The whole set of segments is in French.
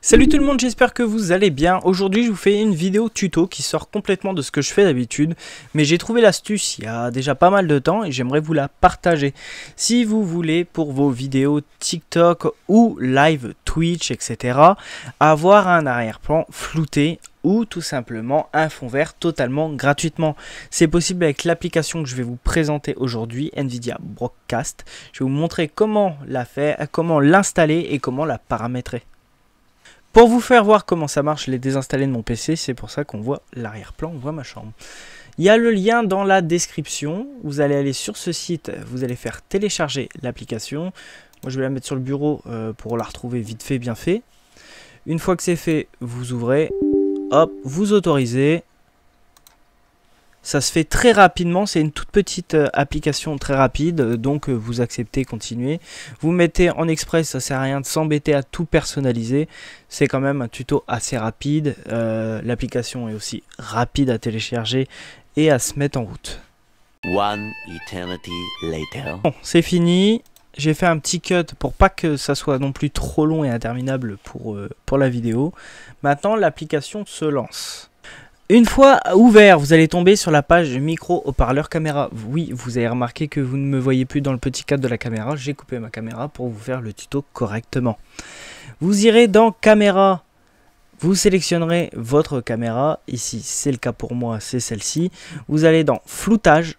Salut tout le monde, j'espère que vous allez bien. Aujourd'hui, je vous fais une vidéo tuto qui sort complètement de ce que je fais d'habitude, mais j'ai trouvé l'astuce il y a déjà pas mal de temps et j'aimerais vous la partager. Si vous voulez pour vos vidéos TikTok ou live Twitch, etc., avoir un arrière-plan flouté ou tout simplement un fond vert totalement gratuitement. C'est possible avec l'application que je vais vous présenter aujourd'hui, Nvidia Broadcast. Je vais vous montrer comment la faire, comment l'installer et comment la paramétrer. Pour vous faire voir comment ça marche, je l'ai désinstallé de mon PC, c'est pour ça qu'on voit l'arrière-plan, on voit ma chambre. Il y a le lien dans la description, vous allez aller sur ce site, vous allez faire télécharger l'application. Moi je vais la mettre sur le bureau euh, pour la retrouver vite fait, bien fait. Une fois que c'est fait, vous ouvrez, hop, vous autorisez, ça se fait très rapidement, c'est une toute petite euh, application très rapide, euh, donc euh, vous acceptez, continuez. Vous mettez en express, ça sert à rien de s'embêter à tout personnaliser. C'est quand même un tuto assez rapide. L'application est aussi rapide à télécharger et à se mettre en route. One eternity later. Bon, c'est fini. J'ai fait un petit cut pour pas que ça soit non plus trop long et interminable pour, pour la vidéo. Maintenant, l'application se lance. Une fois ouvert, vous allez tomber sur la page micro haut-parleur caméra. Oui, vous avez remarqué que vous ne me voyez plus dans le petit cadre de la caméra. J'ai coupé ma caméra pour vous faire le tuto correctement. Vous irez dans caméra. Vous sélectionnerez votre caméra. Ici, c'est le cas pour moi, c'est celle-ci. Vous allez dans floutage.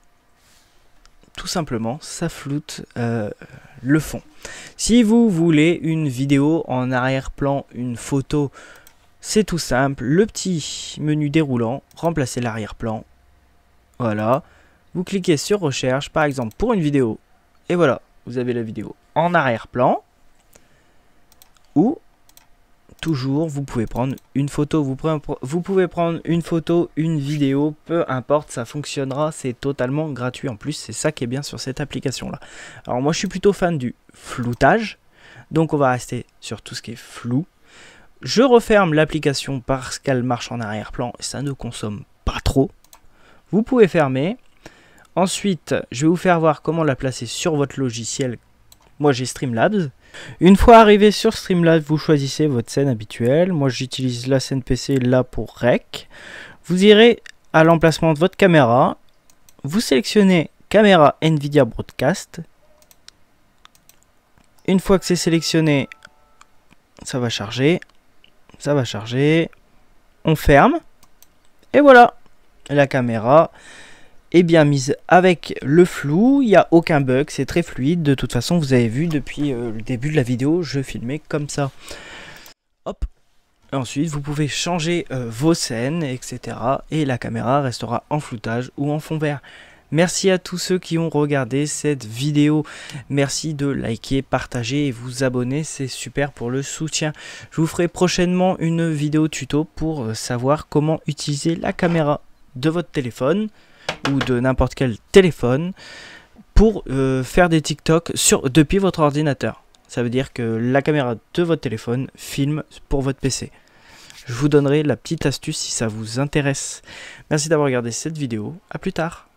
Tout simplement, ça floute euh, le fond. Si vous voulez une vidéo en arrière-plan, une photo, c'est tout simple, le petit menu déroulant, remplacer l'arrière-plan. Voilà, vous cliquez sur recherche, par exemple pour une vidéo, et voilà, vous avez la vidéo en arrière-plan. Ou, toujours, vous pouvez prendre une photo, vous, vous pouvez prendre une photo, une vidéo, peu importe, ça fonctionnera, c'est totalement gratuit en plus, c'est ça qui est bien sur cette application-là. Alors moi je suis plutôt fan du floutage, donc on va rester sur tout ce qui est flou, je referme l'application parce qu'elle marche en arrière-plan et ça ne consomme pas trop. Vous pouvez fermer. Ensuite, je vais vous faire voir comment la placer sur votre logiciel. Moi, j'ai Streamlabs. Une fois arrivé sur Streamlabs, vous choisissez votre scène habituelle. Moi, j'utilise la scène PC là pour Rec. Vous irez à l'emplacement de votre caméra. Vous sélectionnez Caméra NVIDIA Broadcast. Une fois que c'est sélectionné, ça va charger ça va charger. On ferme. Et voilà, la caméra est bien mise avec le flou. Il n'y a aucun bug, c'est très fluide. De toute façon, vous avez vu depuis euh, le début de la vidéo, je filmais comme ça. Hop. ensuite, vous pouvez changer euh, vos scènes, etc. Et la caméra restera en floutage ou en fond vert. Merci à tous ceux qui ont regardé cette vidéo. Merci de liker, partager et vous abonner. C'est super pour le soutien. Je vous ferai prochainement une vidéo tuto pour euh, savoir comment utiliser la caméra de votre téléphone ou de n'importe quel téléphone pour euh, faire des TikTok sur, depuis votre ordinateur. Ça veut dire que la caméra de votre téléphone filme pour votre PC. Je vous donnerai la petite astuce si ça vous intéresse. Merci d'avoir regardé cette vidéo. A plus tard.